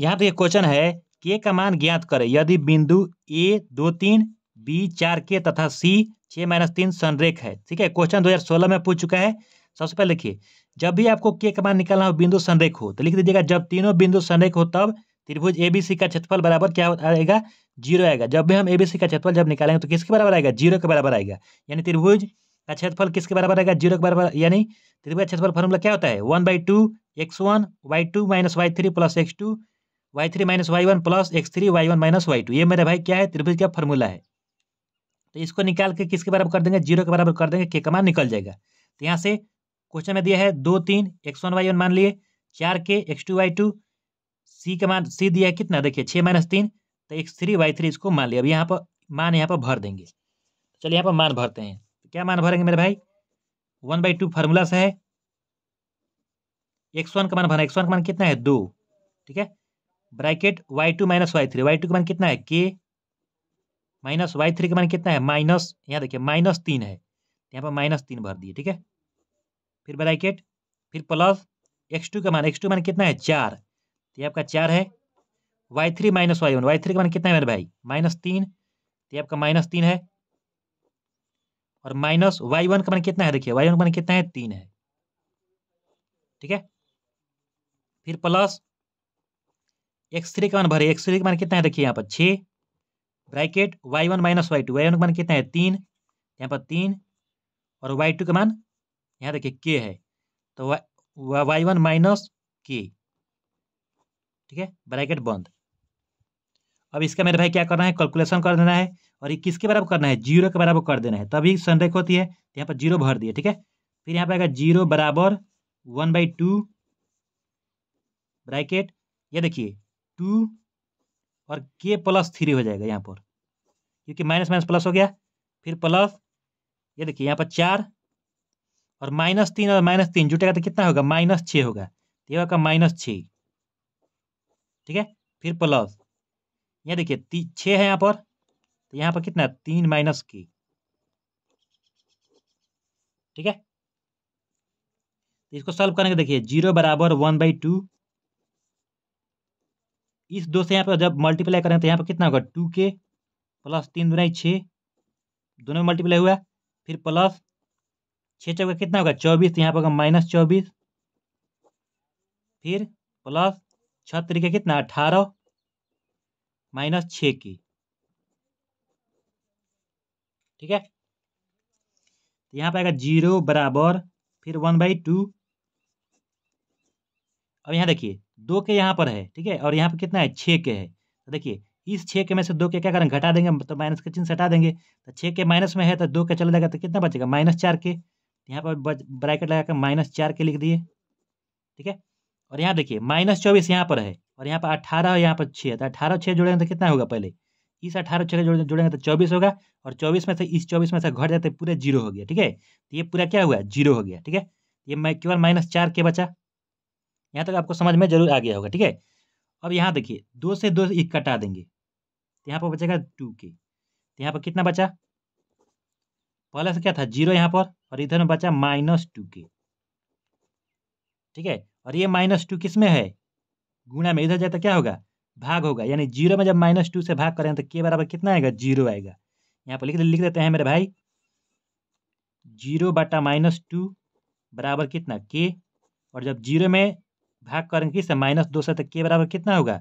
यहाँ पे एक क्वेश्चन है के का मान ज्ञात करें यदि बिंदु ए दो तीन बी चार के तथा सी छः माइनस तीन संरेख है ठीक है क्वेश्चन 2016 में पूछ चुका है सबसे पहले देखिए जब भी आपको के का मान निकालना हो बिंदु संरेख हो तो लिख दीजिएगा जब तीनों बिंदु संरेख हो तब त्रिभुज ए बी सी का क्षेत्रफल बराबर क्या आएगा जीरो आएगा जब भी हम ए बी सी का क्षेत्रफल जब निकालेंगे तो किसके बराबर आएगा जीरो के बराबर आएगा यानी त्रिभुज का क्षेत्रफल किसके बराबर आएगा जीरो के बराबर यानी त्रिभुज क्षेत्रफल फॉर्मूला क्या होता है one by two x one y two minus y three plus x two y three minus y one plus x three y one minus y two ये मेरे भाई क्या है त्रिभुज का फॉर्मूला है तो इसको निकाल के किसके बराबर कर देंगे जीरो के बराबर कर देंगे के कमान निकल जाएगा तो यहाँ से क्वेश्चन में दिया है दो तीन एक्स वन वाई वन मान लिए चार के x two y two c का मान सी दिया है कितना देखिए छः माइनस तीन तो एक्स थ्री वाई थ्री इसको मान लिया अब यहाँ पर मान यहाँ पर भर देंगे तो चलिए यहाँ पर मान भरते हैं तो क्या मान भरेंगे मेरे भाई वन बाई टू फार्मूला से है एक्स वन का मान भरना एक्स वन का मान कितना है दो ठीक है bracket y two minus y three y two का मान कितना है के माइनस वाई थ्री का मान कितना है माइनस यहाँ देखिए माइनस तीन है यहाँ पर माइनस तीन भर दिए ठीक है फिर ब्रैकेट फिर प्लस एक्स टू का मान एक्स टू मान कितना है चार तो ये आपका चार है y three minus y one y three का मान कितना है मेरे भाई माइनस तीन तो ये आपका माइनस तीन है और माइनस वाई वन का मान कितना है देखिए वाई वन का मान कितना है तीन है ठीक है फिर प्लस एक्स थ्री का मान भरे एक्स थ्री का मान कितना है देखिए यहाँ पर छः bracket y one minus y two y one का मान कितना है तीन यहाँ पर तीन और वाई टू का मान यहाँ देखिए के है तो वा, वाई वन माइनस के ठीक है ब्रैकेट बंद अब इसका मेरे भाई क्या करना है कैलकुलेशन कर देना है और ये किसके बराबर करना है जीरो के बराबर कर देना है तभी संरेख होती है तो यहाँ पर जीरो भर दिए ठीक है फिर यहाँ पर आएगा जीरो बराबर वन बाई टू ब्रैकेट ये देखिए टू और के प्लस थ्री हो जाएगा यहाँ पर क्योंकि माइनस माइनस प्लस हो गया फिर प्लस ये देखिए यहाँ पर चार और माइनस तीन और माइनस तीन जुटेगा तो कितना होगा माइनस छः होगा तो ये होगा माइनस छः ठीक है फिर प्लस यहाँ देखिए छः है यहाँ पर तो यहाँ पर कितना है तीन माइनस के ठीक है तो इसको सॉल्व करने का देखिए जीरो बराबर वन बाई टू इस दो से यहाँ पर जब मल्टीप्लाई करें तो यहाँ पर कितना होगा टू के प्लस तीन दुनाई छः दोनों में मल्टीप्लाई हुआ फिर प्लस छः चौका कितना होगा चौबीस तो यहाँ पर होगा माइनस चौबीस फिर प्लस छः तरीके कितना अठारह माइनस छः की ठीक है तो यहाँ पर आएगा जीरो बराबर फिर वन बाई टू अब यहाँ देखिए दो के यहाँ पर है ठीक है और यहाँ पर कितना है छः के है तो देखिए इस छः के में से दो के क्या करेंगे घटा देंगे तो मतलब माइनस के चिन्ह हटा देंगे तो छः के माइनस में है तो दो के चला जाएगा तो कितना बचेगा माइनस चार के यहाँ पर ब्रैकेट लगाकर माइनस चार के लिख दिए ठीक है और यहाँ देखिए माइनस चौबीस यहाँ पर है और यहाँ पर अठारह और यहाँ पर छः तो अठारह छः जुड़ेंगे तो कितना होगा पहले इस अठारह छः जुड़ेंगे तो चौबीस होगा और चौबीस में से इस चौबीस में से घट जाते पूरे जीरो हो गया ठीक है तो ये पूरा क्या हुआ जीरो हो गया ठीक है ये केवल माइनस चार के बचा यहाँ तक आपको समझ में जरूर आ गया होगा ठीक है अब यहाँ देखिए दो से दो एक कटा देंगे तो यहाँ पर बचेगा टू के तो यहाँ पर कितना बचा पहले से क्या था जीरो यहाँ पर और इधर में बचा माइनस टू के ठीक है और ये माइनस टू किस में है गुणा में इधर जाए तो क्या होगा भाग होगा यानी जीरो में जब माइनस टू से भाग करें तो के बराबर कितना आएगा जीरो आएगा यहाँ पर लिख लिख देते हैं मेरे भाई जीरो बटा माइनस टू बराबर कितना के और जब जीरो में भाग करेंगे किससे माइनस दो से तो के बराबर कितना होगा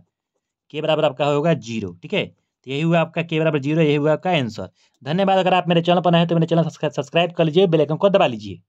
के बराबर आपका होगा जीरो ठीक है तो यही हुआ आपका के बराबर जीरो यही हुआ आपका आंसर धन्यवाद अगर आप मेरे चैनल पर नए हैं तो मेरे चैनल सब्सक्राइब कर लीजिए बेलाइकन को दबा लीजिए